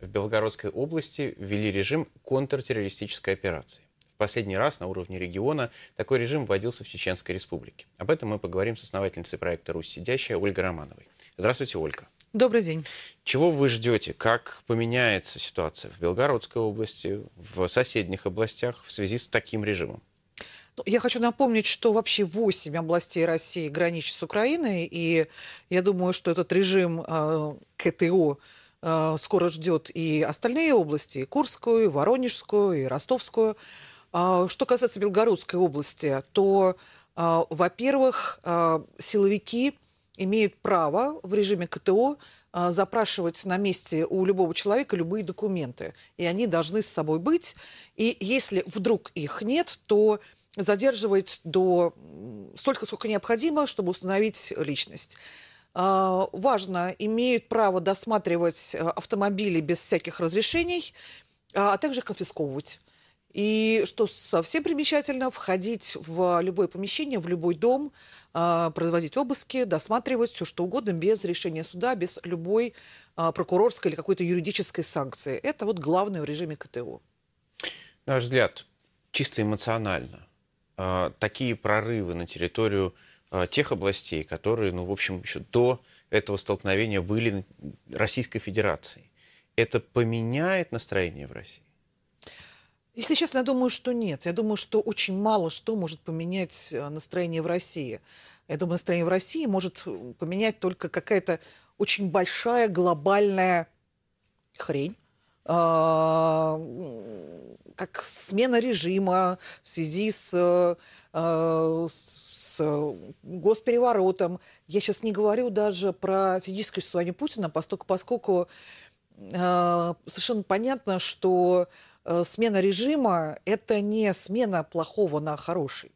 в Белгородской области ввели режим контртеррористической операции. В последний раз на уровне региона такой режим вводился в Чеченской республике. Об этом мы поговорим с основательницей проекта «Русь сидящая» Ольгой Романовой. Здравствуйте, Ольга. Добрый день. Чего вы ждете? Как поменяется ситуация в Белгородской области, в соседних областях в связи с таким режимом? Ну, я хочу напомнить, что вообще 8 областей России граничат с Украиной, и я думаю, что этот режим э, КТО Э, скоро ждет и остальные области, и Курскую, и Воронежскую, и Ростовскую. А, что касается Белгородской области, то, а, во-первых, а, силовики имеют право в режиме КТО запрашивать на месте у любого человека любые документы. И они должны с собой быть. И если вдруг их нет, то задерживать до столько, сколько необходимо, чтобы установить личность. А, важно, имеют право досматривать э, автомобили без всяких разрешений, а, а также конфисковывать. И что совсем примечательно, входить в любое помещение, в любой дом, а, производить обыски, досматривать все что угодно без решения суда, без любой прокурорской или какой-то юридической санкции. Это вот главное в режиме КТО. На ваш взгляд, чисто эмоционально, такие прорывы на территорию а, тех областей, которые, ну, в общем, еще до этого столкновения были Российской Федерацией. Это поменяет настроение в России? Если честно, я думаю, что нет. Я думаю, что очень мало что может поменять э, настроение в России. Я думаю, настроение в России может э, поменять только какая-то очень большая глобальная хрень, а, как смена режима в связи с, э, с Э, госпереворотом. Я сейчас не говорю даже про физическое существование Путина, поскольку, поскольку э, совершенно понятно, что э, смена режима – это не смена плохого на хороший.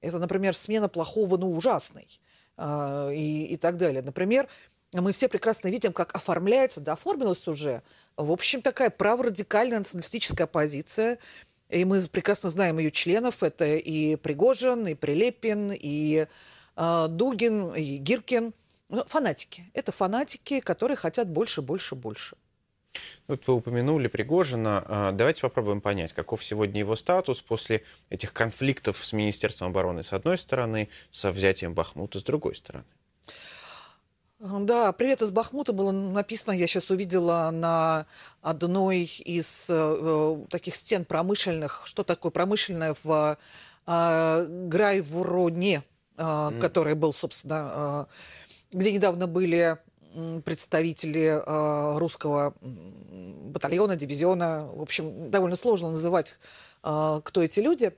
Это, например, смена плохого на ужасный э, и, и так далее. Например, мы все прекрасно видим, как оформляется, да, оформилась уже, в общем, такая праворадикальная националистическая оппозиция – и мы прекрасно знаем ее членов. Это и Пригожин, и Прилепин, и э, Дугин, и Гиркин. Ну, фанатики. Это фанатики, которые хотят больше, больше, больше. Вот вы упомянули Пригожина. А, давайте попробуем понять, каков сегодня его статус после этих конфликтов с Министерством обороны с одной стороны, со взятием Бахмута с другой стороны. Да, «Привет из Бахмута» было написано, я сейчас увидела на одной из э, э, таких стен промышленных, что такое промышленное в э, а, Грайвуроне, э, а, mm. который был, собственно, э, где недавно были представители э, русского батальона, дивизиона. В общем, довольно сложно называть, э, кто эти люди.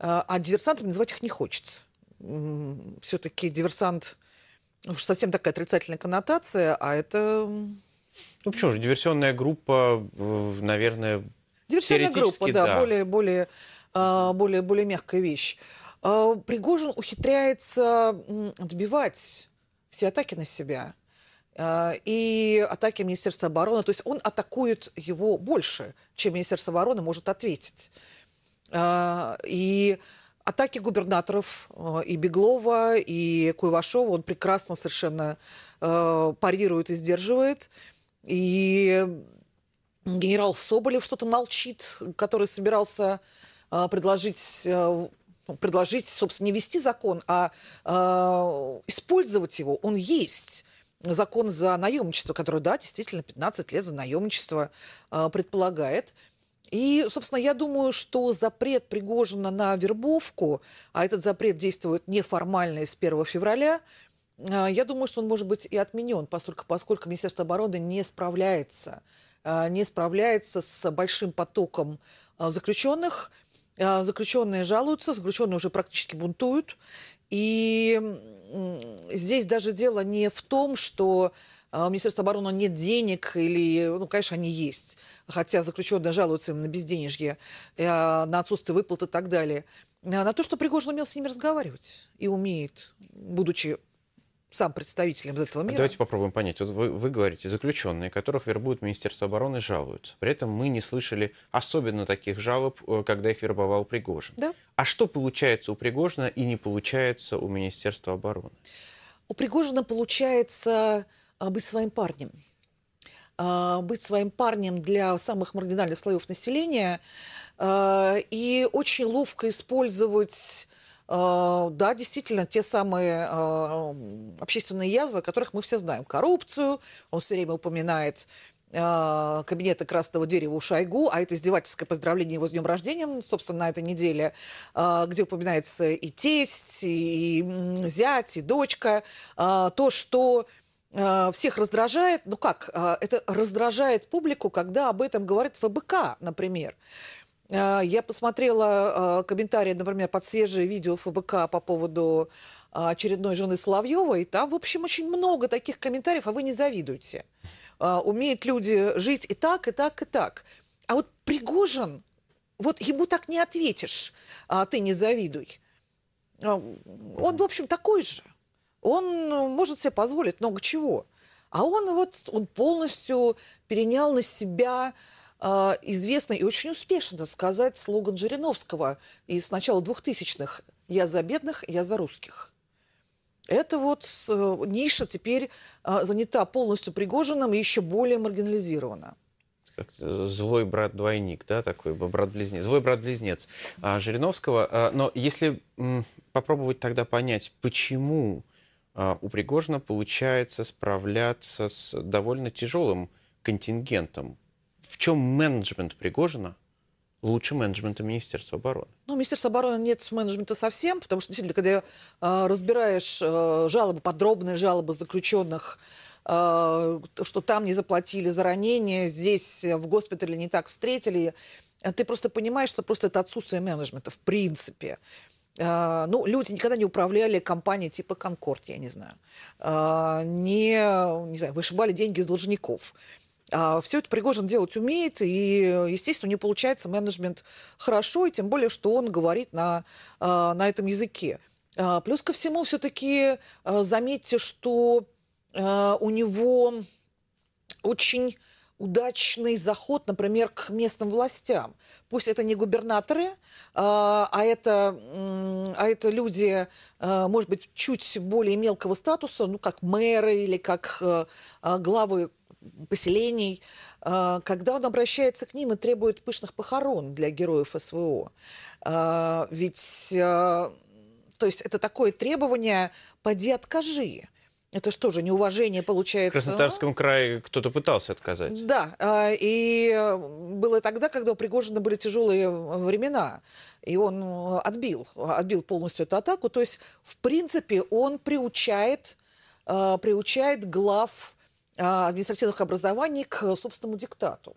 А диверсантами называть их не хочется. Все-таки диверсант ну, уж совсем такая отрицательная коннотация, а это... Ну почему же, диверсионная группа, наверное, Диверсионная группа, да, да. Более, более, а, более, более мягкая вещь. А, Пригожин ухитряется отбивать все атаки на себя а, и атаки Министерства обороны. То есть он атакует его больше, чем Министерство обороны может ответить. И атаки губернаторов э, и Беглова, и Куйвашова он прекрасно совершенно э, парирует и сдерживает. И генерал Соболев что-то молчит, который собирался э, предложить предложить, собственно, не вести закон, а использовать его. Он есть закон за наемничество, который, да, действительно, 15 лет за наемничество предполагает. И, собственно, я думаю, что запрет Пригожина на вербовку, а этот запрет действует неформально с 1 февраля, а, я думаю, что он может быть и отменен, поскольку, поскольку Министерство обороны не справляется, а, не справляется с большим потоком а, заключенных. Заключенные жалуются, заключенные уже практически бунтуют. И здесь даже дело не в том, что у а, Министерства обороны нет денег, или, ну, конечно, они есть, хотя заключенные жалуются им на безденежье, э, на отсутствие выплат и так далее, а, на то, что Пригожин умел с ними разговаривать и умеет, будучи сам представителем этого мира. Давайте попробуем понять. Вот вы, вы говорите, заключенные, которых вербует Министерство обороны, жалуются. При этом мы не слышали особенно таких жалоб, э, когда их вербовал Пригожин. Да. А что получается у Пригожина и не получается у Министерства обороны? У Пригожина получается а, быть своим парнем. А, быть своим парнем для самых маргинальных слоев населения а, и очень ловко использовать да, действительно, те самые общественные язвы, о которых мы все знаем. Коррупцию, он все время упоминает кабинеты красного дерева у Шойгу, а это издевательское поздравление его с днем рождения, собственно, на этой неделе, где упоминается и тесть, и зять, и дочка, то, что а, всех раздражает, ну как, а, это раздражает публику, когда об этом говорит ФБК, например. А, я посмотрела комментарии, например, под свежее видео ФБК по поводу очередной жены Соловьева, и там, в общем, очень много таких комментариев, а вы не завидуете. Умеют люди жить и так, и так, и так. А вот Пригожин, вот ему так не ответишь, а ты не завидуй. Он, в общем, такой же. Он ну, может себе позволить много чего. А он вот он полностью перенял на себя э, а, известно и очень успешно сказать слоган Жириновского из начала двухтысячных «Я за бедных, я за русских». Это вот э, ниша теперь э, занята полностью Пригожиным и еще более маргинализирована как злой брат-двойник, да, такой брат-близнец, злой брат-близнец а, Жириновского. А, но если м, попробовать тогда понять, почему а, у Пригожина получается справляться с довольно тяжелым контингентом. В чем менеджмент Пригожина лучше менеджмента Министерства обороны? Ну, Министерство обороны нет менеджмента совсем, потому что, действительно, когда э, разбираешь э, жалобы, подробные жалобы заключенных, э, что там не заплатили за ранение, здесь в госпитале не так встретили, ты просто понимаешь, что просто это отсутствие менеджмента в принципе. А, ну, люди никогда не управляли компанией типа «Конкорд», я не знаю, а, не, не знаю, вышибали деньги из должников. А, Все это Пригожин делать умеет, и, естественно, не получается менеджмент хорошо, и тем более, что он говорит на, на этом языке. Плюс ко всему, все-таки заметьте, что у него очень удачный заход, например, к местным властям. Пусть это не губернаторы, а, а это, а это люди, а, может быть, чуть более мелкого статуса, ну, как мэры или как э, а, главы поселений, когда он обращается к ним и требует пышных похорон для героев СВО. Ведь, то есть это такое требование «поди откажи». Это что же, неуважение получается? В Краснодарском крае кто-то пытался отказать. Да, а, и э, было тогда, когда у Пригожина были тяжелые э, времена, и он э, отбил, отбил полностью эту атаку. То есть, в принципе, он приучает, приучает глав административных образований к собственному диктату.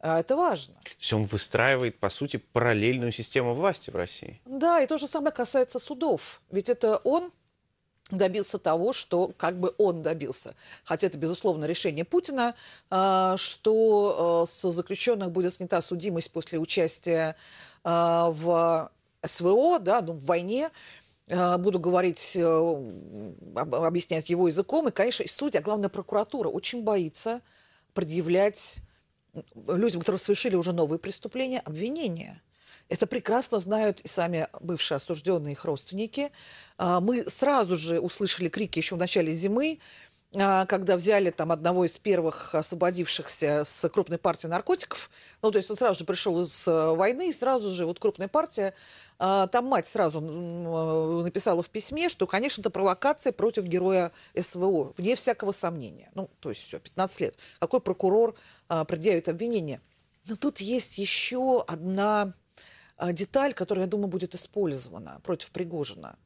А, это важно. То есть он выстраивает, по сути, параллельную систему власти в России. Да, и то же самое касается судов. Ведь это он добился того, что как бы он добился. Хотя это, безусловно, решение Путина, а, что а, с заключенных будет снята судимость после участия а, в СВО, да, ну, в войне. Буду говорить, э, объяснять его языком. И, конечно, и судья, а главное, прокуратура очень боится предъявлять людям, которые совершили уже новые преступления, обвинения. Это прекрасно знают и сами бывшие осужденные их родственники. А, мы сразу же услышали крики еще в начале зимы, а, когда взяли там одного из первых освободившихся с крупной партии наркотиков, ну, то есть он сразу же пришел из э, войны, и сразу же вот крупная партия, а, там мать сразу э, написала в письме, что, конечно, это провокация против героя СВО, вне всякого сомнения. Ну, то есть все, 15 лет. Какой прокурор предъявит обвинение? Но ну, тут есть еще одна а, деталь, которая, я думаю, будет использована против Пригожина.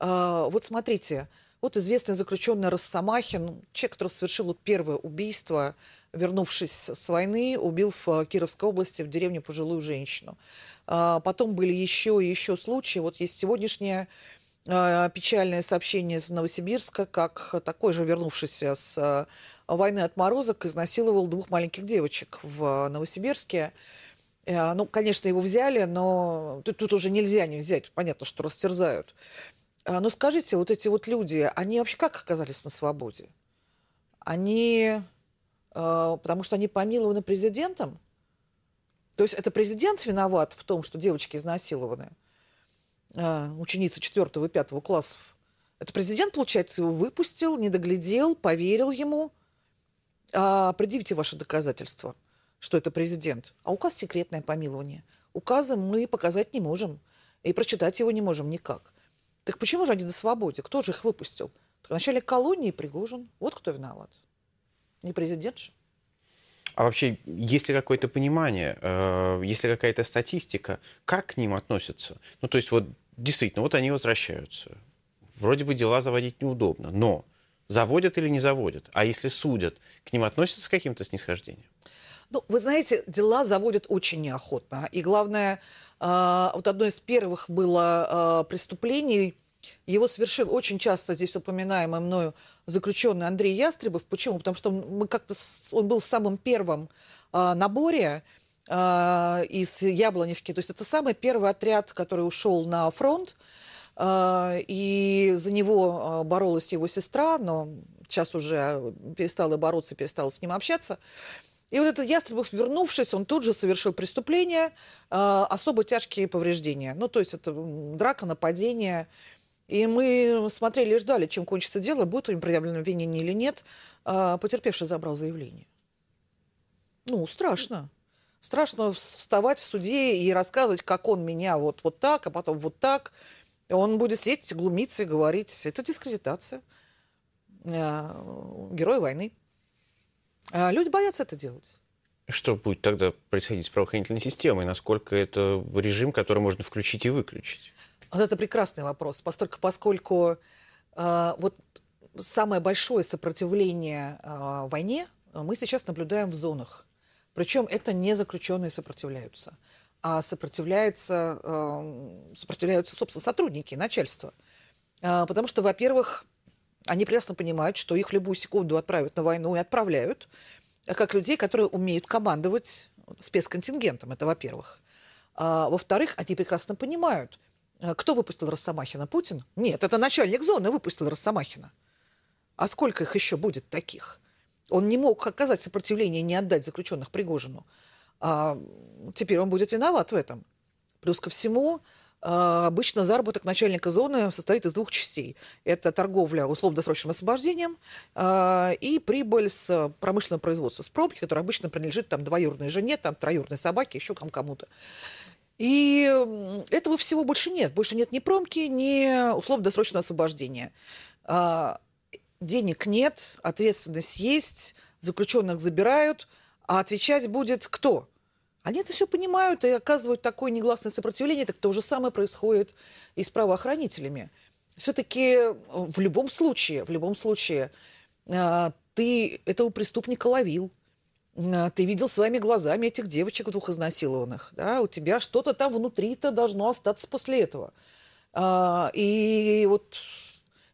А, вот смотрите, вот известный заключенный Росомахин, ну, человек, который совершил первое убийство, вернувшись с войны, убил в а, Кировской области в деревне пожилую женщину. Потом были еще и еще случаи. Вот есть сегодняшнее печальное сообщение из Новосибирска, как такой же вернувшийся с войны отморозок изнасиловал двух маленьких девочек в Новосибирске. Э, ну, конечно, его взяли, но тут, тут уже нельзя не взять. Понятно, что растерзают. А, но ну, скажите, вот эти вот люди, они вообще как оказались на свободе? Они... Э, потому что они помилованы президентом? То есть это президент виноват в том, что девочки изнасилованы? Э, ученицы 4 и 5 классов. Это президент, получается, его выпустил, не доглядел, поверил ему. А, предъявите ваши доказательства – что это президент, а указ секретное помилование. Указы мы показать не можем, и прочитать его не можем никак. Так почему же они на свободе? Кто же их выпустил? Так вначале колонии Пригожин. Вот кто виноват. Не президент же. А вообще, есть ли какое-то понимание, э, есть ли какая-то статистика, как к ним относятся? Ну, то есть, вот действительно, вот они возвращаются. Вроде бы дела заводить неудобно, но заводят или не заводят? А если судят, к ним относятся с каким-то снисхождением? Ну, вы знаете, дела заводят очень неохотно. И главное, а, вот одно из первых было а, преступлений, его совершил очень часто здесь упоминаемый мною заключенный Андрей Ястребов. Почему? Потому что мы как-то он был в самом первом а, наборе из Яблоневки. То есть это самый первый отряд, который ушел на фронт. и за него боролась его сестра, но сейчас уже перестала бороться, перестала с ним общаться. И вот этот Ястребов, вернувшись, он тут же совершил преступление, э, особо тяжкие повреждения. Ну, то есть это драка, нападение. И мы смотрели и ждали, чем кончится дело, будет им предъявлено обвинение или нет. Э, потерпевший забрал заявление. Ну, страшно. Страшно вставать в суде и рассказывать, как он меня вот, вот так, а потом вот так. Он будет сидеть, глумиться и говорить. Это дискредитация э, героя войны. А люди боятся это делать. Что будет тогда происходить с правоохранительной системой? Насколько это режим, который можно включить и выключить? Вот это прекрасный вопрос, поскольку, поскольку э, вот самое большое сопротивление э, войне мы сейчас наблюдаем в зонах. Причем это не заключенные сопротивляются, а сопротивляются, э, а, сопротивляются собственно, сотрудники, начальство. Э, потому что, во-первых, они прекрасно понимают, что их в любую секунду отправят на войну и отправляют, э, как людей, которые умеют командовать спецконтингентом, это во-первых. А, во-вторых, они прекрасно понимают, э, кто выпустил Росомахина? Путин? Нет, это начальник зоны выпустил Росомахина. А сколько их еще будет таких? Он не мог оказать сопротивление, не отдать заключенных Пригожину. А теперь он будет виноват в этом. Плюс ко всему, а, обычно заработок начальника зоны состоит из двух частей. Это торговля условно-досрочным освобождением а, и прибыль с промышленного производства, с пробки, которая обычно принадлежит там двоюродной жене, там троюродной собаке, еще кому-то. И этого всего больше нет. Больше нет ни промки, ни условно-досрочного освобождения. А, денег нет, ответственность есть, заключенных забирают, а отвечать будет кто? Они это все понимают и оказывают такое негласное сопротивление. Так то же самое происходит и с правоохранителями. Все-таки э, в любом случае, в любом случае, э, ты этого преступника ловил, э, ты видел своими глазами этих девочек двух изнасилованных, да, у тебя что-то там внутри-то должно остаться после этого. А, и вот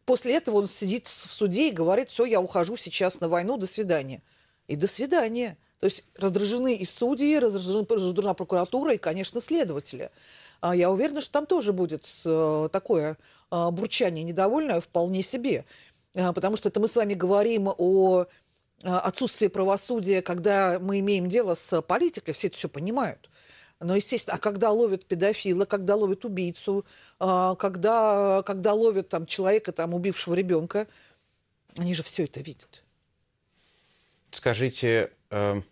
после этого он сидит в суде и говорит, все, я ухожу сейчас на войну, до свидания. И до свидания. То есть раздражены и судьи, раздражены, раздражена прокуратура и, конечно, следователи. А я уверена, что там тоже будет э, такое э, бурчание недовольное вполне себе. Э, потому что это мы с вами говорим о отсутствии правосудия, когда мы имеем дело с политикой, все это все понимают. Но, естественно, а когда ловят педофила, когда ловят убийцу, когда, когда ловят там, человека, там, убившего ребенка, они же все это видят. Скажите, эм,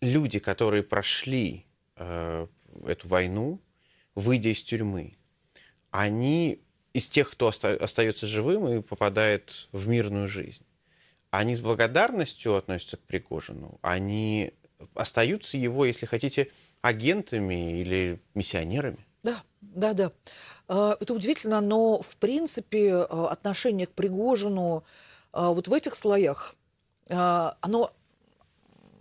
люди, которые прошли э, эту войну, выйдя из тюрьмы, они из тех, кто остается живым и попадает в мирную жизнь, они с благодарностью относятся к Пригожину, они остаются его, если хотите, агентами или миссионерами. Да, да, да. Э, это удивительно, но в принципе э, отношение к Пригожину вот в этих слоях а, оно,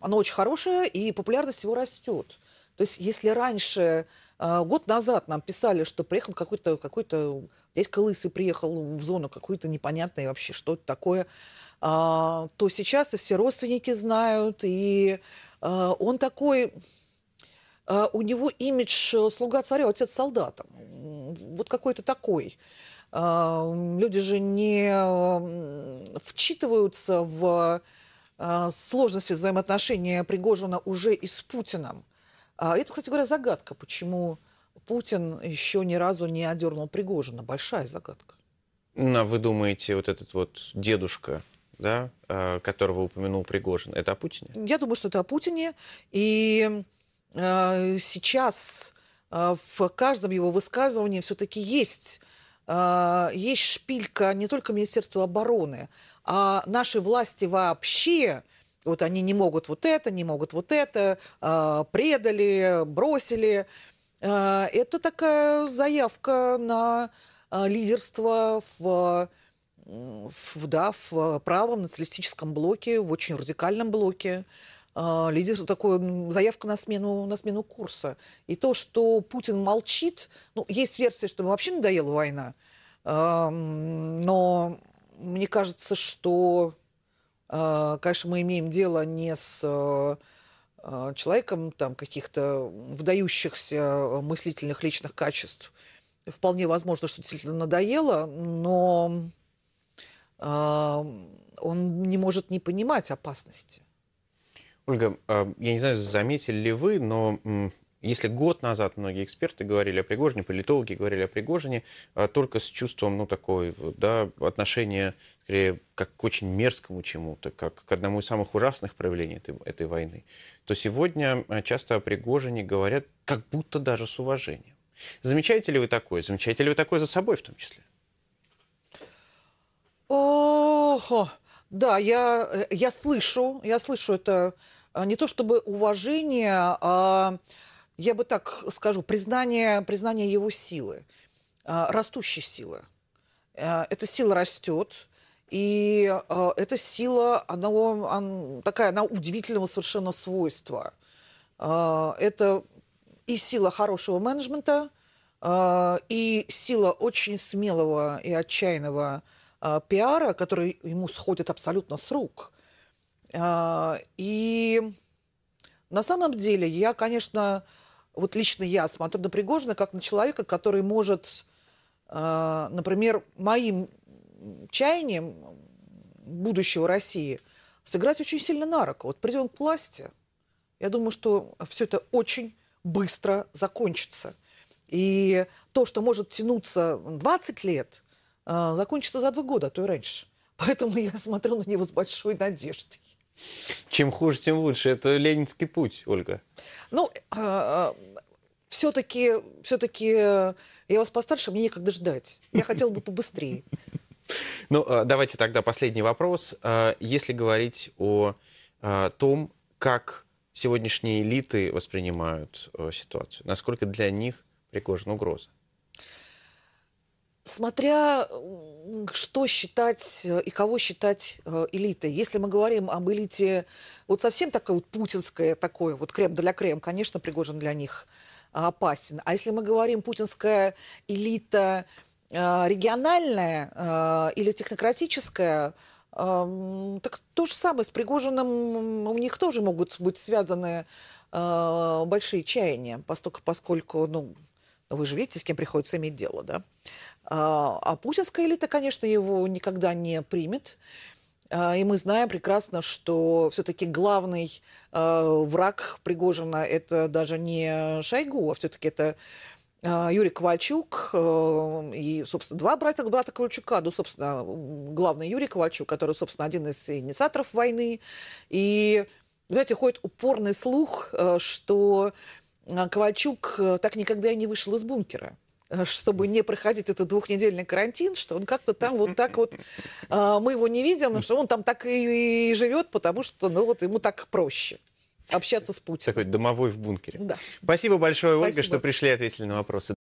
оно очень хорошее, и популярность его растет. То есть, если раньше, а, год назад нам писали, что приехал какой-то, какой-то дядька колысы приехал в зону какую-то непонятную вообще, что это такое, а, то сейчас и все родственники знают, и он такой, у него имидж э, слуга царя, отец солдата, вот какой-то такой. Люди же не вчитываются в а, сложности взаимоотношения Пригожина уже и с Путиным. А, это, кстати говоря, загадка, почему Путин еще ни разу не одернул Пригожина. Большая загадка. А вы думаете, вот этот вот дедушка, да, а, которого упомянул Пригожин, это о Путине? Я думаю, что это о Путине. И сейчас в каждом его высказывании все-таки есть, есть шпилька не только Министерства обороны, а наши власти вообще вот они не могут вот это, не могут вот это, а, предали, бросили. А, это такая заявка на а, лидерство в, в, да, в правом националистическом блоке, в очень радикальном блоке. лидерство такое, заявка на смену, на смену курса. И то, что Путин молчит, ну, есть версия, что ему вообще надоела война, но мне кажется, что, а, конечно, мы имеем дело не с а, а, человеком там каких-то выдающихся мыслительных личных качеств. Вполне возможно, что действительно надоело, но он не может не понимать опасности. Ольга, я не знаю, заметили ли вы, но если год назад многие эксперты говорили о Пригожине, политологи говорили о Пригожине, а, только с чувством, ну, такой, да, отношения, скорее, как к очень мерзкому чему-то, как к одному из самых ужасных проявлений этой, этой войны, то сегодня а, часто о Пригожине говорят как будто даже с уважением. Замечаете ли вы такое? Замечаете ли вы такое за собой в том числе? Охо, да, я, э, я слышу, я слышу это а, не то чтобы уважение, а я бы так скажу, признание, признание его силы, а, растущей силы. А, эта сила растет, и а, эта сила, она, она такая, она удивительного совершенно свойства. Это и сила хорошего менеджмента, и сила очень смелого и отчаянного пиара, который ему сходит абсолютно с рук. И на самом деле я, конечно, вот лично я смотрю на Пригожина как на человека, который может, э, например, моим чаянием будущего России сыграть очень сильно на руку. Вот придет он к власти, я думаю, что все это очень быстро закончится. И то, что может тянуться 20 лет, э, закончится за два года, а то и раньше. Поэтому я смотрю на него с большой надеждой. Чем хуже, тем лучше. Это ленинский путь, Ольга. Ну, а, а, все-таки, все-таки э, я вас постарше, мне некогда ждать. Я хотела бы побыстрее. Ну, а, давайте тогда последний вопрос. Если говорить о том, как сегодняшние элиты воспринимают э, ситуацию, насколько для них Пригожин угроза? смотря что считать э, и кого считать э, элитой. Если мы говорим об элите вот совсем такой вот путинское, такое вот крем для крем, конечно, Пригожин для них э, опасен. А если мы говорим путинская элита региональная или технократическая, эм, так то же самое с Пригожиным у них тоже могут быть связаны большие чаяния, поскольку, поскольку ну, вы же видите, с кем приходится иметь дело, да? А, а путинская элита, конечно, его никогда не примет. А, и мы знаем прекрасно, что все-таки главный а, враг Пригожина это даже не Шойгу, а все-таки это Юрий Ковальчук э, и, собственно, два брата, брата Ковальчука, ну, собственно, главный Юрий Ковальчук, который, собственно, один из инициаторов войны. И, знаете, ходит упорный слух, э, что Ковальчук э, так никогда и не вышел из бункера. Э, чтобы не проходить этот двухнедельный карантин, что он как-то там вот так вот, а, мы его не видим, что он там так и, и живет, потому что, ну вот, ему так проще общаться с Путиным. Такой домовой в бункере. Да. Спасибо большое, Ольга, Спасибо. что пришли и ответили на вопросы.